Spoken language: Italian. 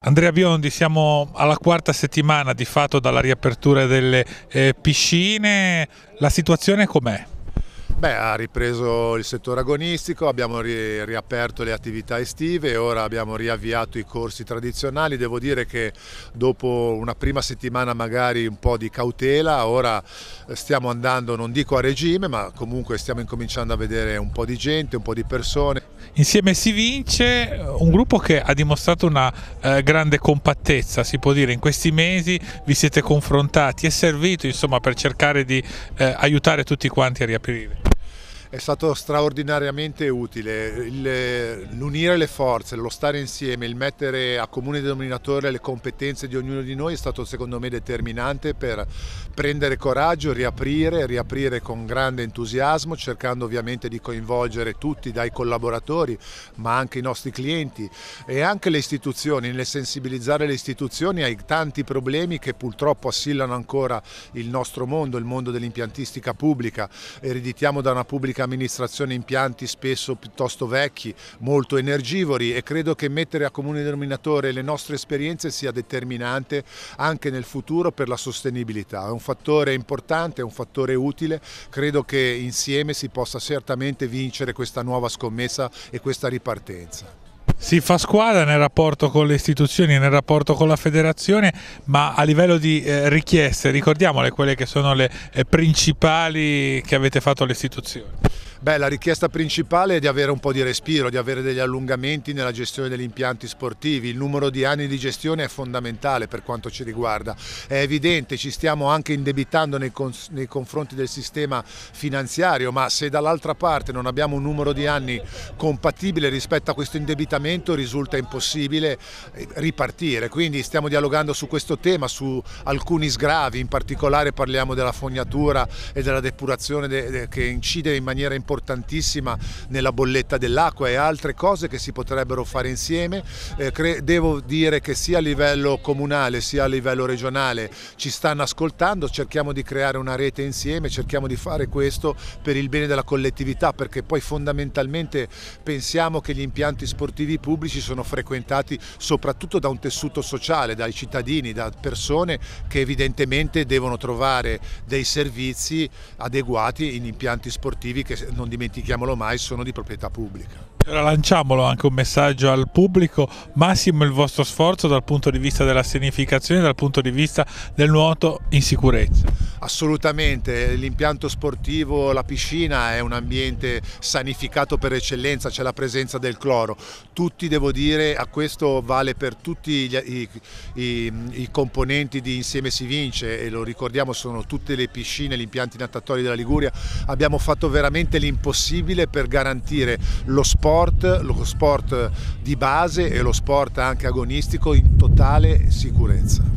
Andrea Biondi, siamo alla quarta settimana di fatto dalla riapertura delle eh, piscine, la situazione com'è? Beh, ha ripreso il settore agonistico, abbiamo ri riaperto le attività estive e ora abbiamo riavviato i corsi tradizionali. Devo dire che dopo una prima settimana magari un po' di cautela, ora eh, stiamo andando, non dico a regime, ma comunque stiamo incominciando a vedere un po' di gente, un po' di persone. Insieme si vince eh, un gruppo che ha dimostrato una eh, grande compattezza, si può dire, in questi mesi vi siete confrontati, è servito insomma per cercare di eh, aiutare tutti quanti a riaprire è stato straordinariamente utile. l'unire le forze, lo stare insieme, il mettere a comune denominatore le competenze di ognuno di noi è stato secondo me determinante per prendere coraggio, riaprire, riaprire con grande entusiasmo, cercando ovviamente di coinvolgere tutti, dai collaboratori, ma anche i nostri clienti e anche le istituzioni, nel sensibilizzare le istituzioni ai tanti problemi che purtroppo assillano ancora il nostro mondo, il mondo dell'impiantistica pubblica. Ereditiamo da una pubblica pubblica amministrazione impianti spesso piuttosto vecchi, molto energivori e credo che mettere a comune denominatore le nostre esperienze sia determinante anche nel futuro per la sostenibilità. È un fattore importante, è un fattore utile, credo che insieme si possa certamente vincere questa nuova scommessa e questa ripartenza. Si fa squadra nel rapporto con le istituzioni, nel rapporto con la federazione, ma a livello di eh, richieste, ricordiamole quelle che sono le eh, principali che avete fatto alle istituzioni. Beh, la richiesta principale è di avere un po' di respiro, di avere degli allungamenti nella gestione degli impianti sportivi. Il numero di anni di gestione è fondamentale per quanto ci riguarda. È evidente, ci stiamo anche indebitando nei, nei confronti del sistema finanziario, ma se dall'altra parte non abbiamo un numero di anni compatibile rispetto a questo indebitamento risulta impossibile eh, ripartire. Quindi stiamo dialogando su questo tema, su alcuni sgravi, in particolare parliamo della fognatura e della depurazione che incide in maniera importante importantissima nella bolletta dell'acqua e altre cose che si potrebbero fare insieme. Eh, devo dire che sia a livello comunale sia a livello regionale ci stanno ascoltando, cerchiamo di creare una rete insieme, cerchiamo di fare questo per il bene della collettività perché poi fondamentalmente pensiamo che gli impianti sportivi pubblici sono frequentati soprattutto da un tessuto sociale, dai cittadini, da persone che evidentemente devono trovare dei servizi adeguati in impianti sportivi che non dimentichiamolo mai, sono di proprietà pubblica. Allora lanciamolo anche un messaggio al pubblico, massimo il vostro sforzo dal punto di vista della sanificazione, dal punto di vista del nuoto in sicurezza. Assolutamente, l'impianto sportivo, la piscina è un ambiente sanificato per eccellenza, c'è la presenza del cloro. Tutti, devo dire, a questo vale per tutti gli, i, i, i, componenti di Insieme si vince e lo ricordiamo sono tutte le piscine, gli impianti natatori della Liguria. Abbiamo fatto veramente l'impossibile per garantire lo sport, lo sport di base e lo sport anche agonistico in totale sicurezza.